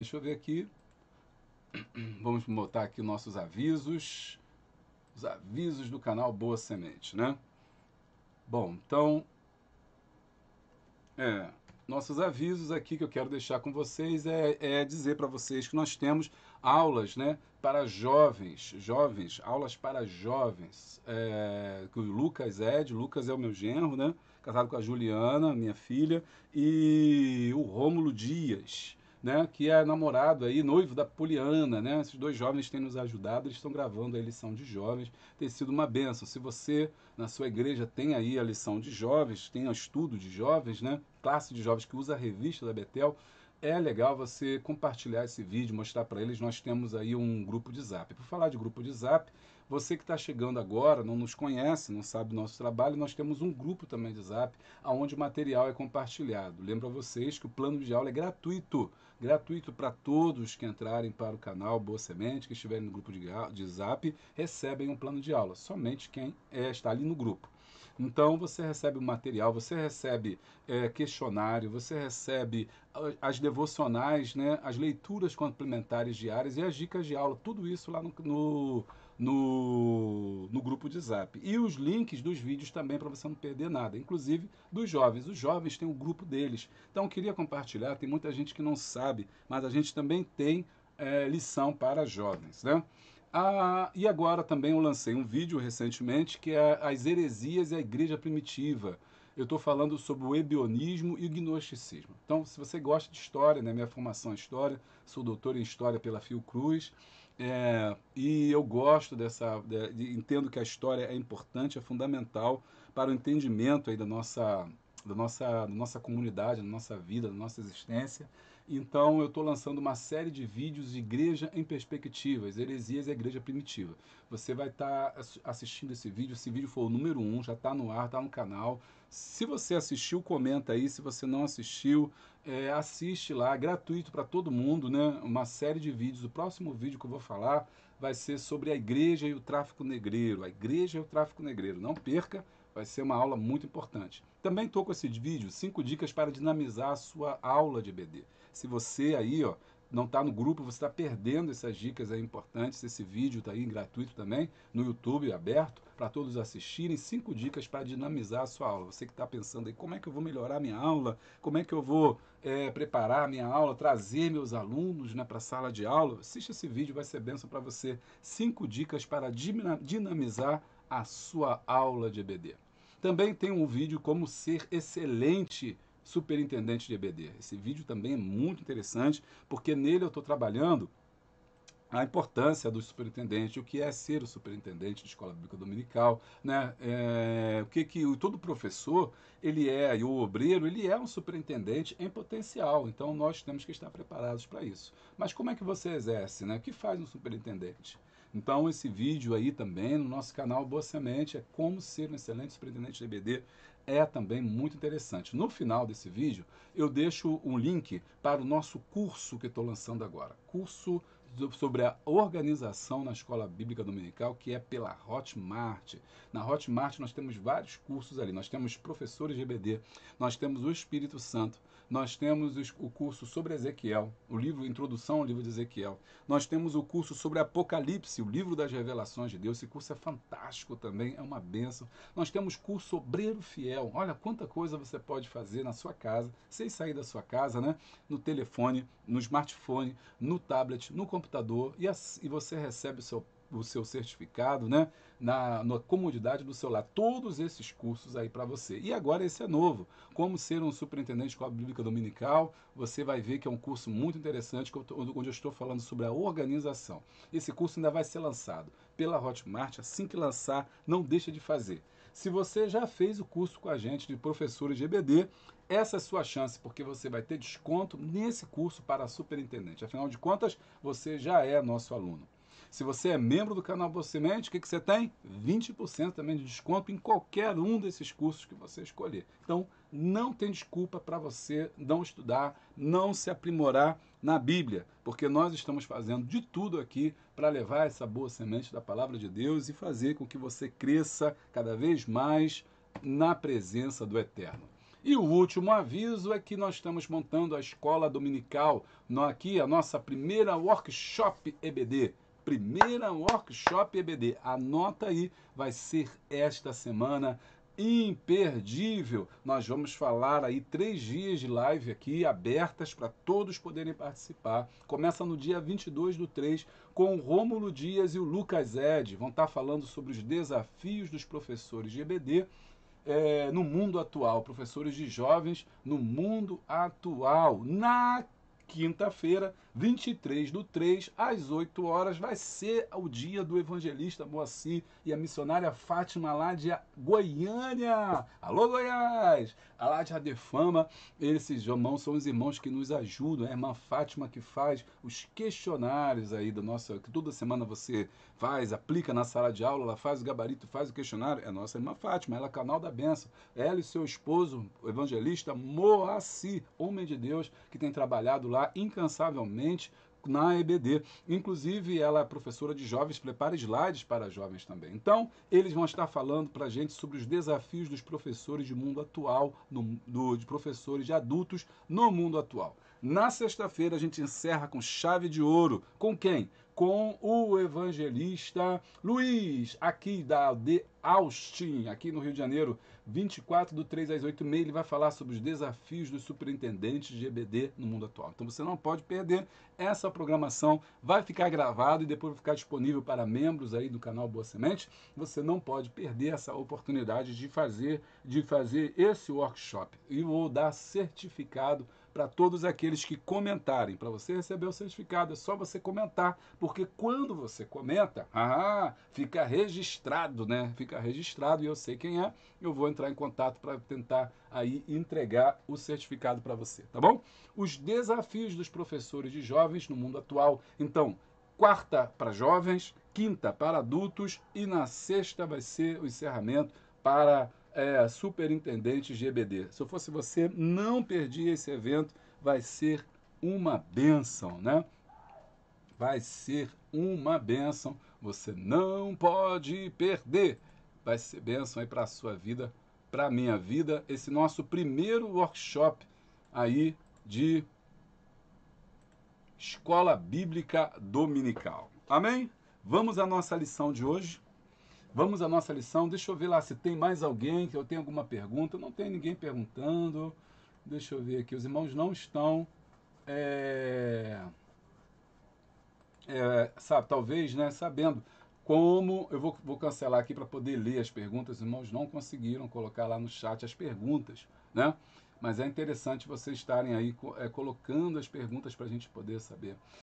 Deixa eu ver aqui. Vamos botar aqui nossos avisos. Os avisos do canal Boa Semente, né? Bom, então. É, nossos avisos aqui que eu quero deixar com vocês é, é dizer para vocês que nós temos aulas né, para jovens, jovens, aulas para jovens. É, que o Lucas é, de Lucas é o meu genro, né? Casado com a Juliana, minha filha, e o Rômulo Dias né, que é namorado aí, noivo da Poliana, né? Esses dois jovens têm nos ajudado, eles estão gravando a lição de jovens, tem sido uma benção. Se você, na sua igreja, tem aí a lição de jovens, tem o estudo de jovens, né? Classe de jovens que usa a revista da Betel, é legal você compartilhar esse vídeo, mostrar para eles. Nós temos aí um grupo de zap. Por falar de grupo de zap, você que está chegando agora, não nos conhece, não sabe o nosso trabalho, nós temos um grupo também de zap onde o material é compartilhado. Lembro a vocês que o plano de aula é gratuito gratuito para todos que entrarem para o canal Boa Semente, que estiverem no grupo de, de zap, recebem um plano de aula, somente quem é, está ali no grupo. Então você recebe o material, você recebe é, questionário, você recebe as devocionais, né, as leituras complementares diárias e as dicas de aula, tudo isso lá no, no no, no grupo de zap. E os links dos vídeos também para você não perder nada, inclusive dos jovens. Os jovens têm o um grupo deles. Então queria compartilhar, tem muita gente que não sabe, mas a gente também tem é, lição para jovens. Né? Ah, e agora também eu lancei um vídeo recentemente que é As Heresias e a Igreja Primitiva eu estou falando sobre o ebionismo e o gnosticismo. Então, se você gosta de história, né, minha formação é história, sou doutor em história pela Fiocruz, é, e eu gosto dessa, de, de, entendo que a história é importante, é fundamental para o entendimento aí da nossa, da nossa, da nossa comunidade, da nossa vida, da nossa existência. Então eu estou lançando uma série de vídeos de igreja em perspectivas, heresias e igreja primitiva. Você vai estar tá assistindo esse vídeo, esse vídeo foi o número um, já está no ar, está no canal. Se você assistiu, comenta aí. Se você não assistiu, é, assiste lá, gratuito para todo mundo, né? Uma série de vídeos. O próximo vídeo que eu vou falar vai ser sobre a igreja e o tráfico negreiro. A igreja e o tráfico negreiro. Não perca, vai ser uma aula muito importante. Também estou com esse vídeo, 5 dicas para dinamizar a sua aula de BD. Se você aí, ó, não está no grupo, você está perdendo essas dicas aí importantes. Esse vídeo está aí gratuito também, no YouTube aberto, para todos assistirem. Cinco dicas para dinamizar a sua aula. Você que está pensando aí, como é que eu vou melhorar minha aula? Como é que eu vou é, preparar minha aula, trazer meus alunos né, para a sala de aula? Assista esse vídeo, vai ser benção para você. Cinco dicas para dinamizar a sua aula de EBD. Também tem um vídeo como ser excelente superintendente de EBD. Esse vídeo também é muito interessante, porque nele eu estou trabalhando a importância do superintendente, o que é ser o superintendente de escola bíblica dominical, né? É, o que que todo professor ele é e o obreiro ele é um superintendente em potencial. Então nós temos que estar preparados para isso. Mas como é que você exerce, né? O que faz um superintendente? Então esse vídeo aí também no nosso canal Boa Semente é como ser um excelente superintendente de EBD é também muito interessante. No final desse vídeo, eu deixo um link para o nosso curso que estou lançando agora. Curso sobre a organização na Escola Bíblica Dominical, que é pela Hotmart. Na Hotmart nós temos vários cursos ali, nós temos professores de EBD, nós temos o Espírito Santo, nós temos o curso sobre Ezequiel, o livro Introdução ao Livro de Ezequiel, nós temos o curso sobre Apocalipse, o livro das revelações de Deus, esse curso é fantástico também, é uma benção. Nós temos curso Obreiro Fiel, olha quanta coisa você pode fazer na sua casa, sem sair da sua casa, né? no telefone, no smartphone, no tablet, no computador, computador e, e você recebe o seu, o seu certificado né, na, na comodidade do seu lar. Todos esses cursos aí para você. E agora esse é novo. Como ser um superintendente de escola bíblica dominical. Você vai ver que é um curso muito interessante, onde eu estou falando sobre a organização. Esse curso ainda vai ser lançado pela Hotmart. Assim que lançar, não deixa de fazer. Se você já fez o curso com a gente de professores de EBD, essa é a sua chance, porque você vai ter desconto nesse curso para superintendente. Afinal de contas, você já é nosso aluno. Se você é membro do canal Boa Semente, o que, que você tem? 20% também de desconto em qualquer um desses cursos que você escolher. Então, não tem desculpa para você não estudar, não se aprimorar na Bíblia, porque nós estamos fazendo de tudo aqui para levar essa boa semente da palavra de Deus e fazer com que você cresça cada vez mais na presença do Eterno. E o último aviso é que nós estamos montando a escola dominical, aqui a nossa primeira workshop EBD. Primeira workshop EBD. Anota aí, vai ser esta semana imperdível. Nós vamos falar aí três dias de live aqui abertas para todos poderem participar. Começa no dia 22 do 3 com o Rômulo Dias e o Lucas Ed. Vão estar tá falando sobre os desafios dos professores de EBD é, no mundo atual, professores de jovens no mundo atual, na quinta-feira, 23 do 3, às 8 horas, vai ser o dia do evangelista Moacir e a missionária Fátima lá de Goiânia. Alô, Goiás! A lá de Adefama, esses irmãos são os irmãos que nos ajudam. É a irmã Fátima que faz os questionários aí da nossa... que toda semana você faz, aplica na sala de aula, ela faz o gabarito, faz o questionário. É a nossa irmã Fátima, ela é canal da benção. Ela e seu esposo, o evangelista Moacir, homem de Deus, que tem trabalhado lá incansavelmente na EBD. Inclusive, ela é professora de jovens, prepara slides para jovens também. Então, eles vão estar falando para a gente sobre os desafios dos professores de mundo atual, no, de professores de adultos no mundo atual. Na sexta-feira a gente encerra com chave de ouro. Com quem? Com o evangelista Luiz, aqui da de Austin, aqui no Rio de Janeiro, 24 do 3 às 8 e Ele vai falar sobre os desafios dos superintendentes de EBD no mundo atual. Então você não pode perder essa programação. Vai ficar gravado e depois vai ficar disponível para membros aí do canal Boa Semente. Você não pode perder essa oportunidade de fazer, de fazer esse workshop. E vou dar certificado para todos aqueles que comentarem. Para você receber o certificado, é só você comentar, porque quando você comenta, ah, fica registrado, né? Fica registrado e eu sei quem é, eu vou entrar em contato para tentar aí entregar o certificado para você, tá bom? Os desafios dos professores de jovens no mundo atual. Então, quarta para jovens, quinta para adultos e na sexta vai ser o encerramento para é, Superintendente GBD. Se eu fosse você, não perdia esse evento, vai ser uma benção, né? Vai ser uma benção, você não pode perder. Vai ser benção aí para a sua vida, para a minha vida, esse nosso primeiro workshop aí de Escola Bíblica Dominical. Amém? Vamos à nossa lição de hoje. Vamos à nossa lição. Deixa eu ver lá se tem mais alguém que eu tenho alguma pergunta. Não tem ninguém perguntando. Deixa eu ver aqui. Os irmãos não estão. É, é, sabe, talvez, né? Sabendo como. Eu vou, vou cancelar aqui para poder ler as perguntas. Os irmãos não conseguiram colocar lá no chat as perguntas, né? Mas é interessante vocês estarem aí é, colocando as perguntas para a gente poder saber.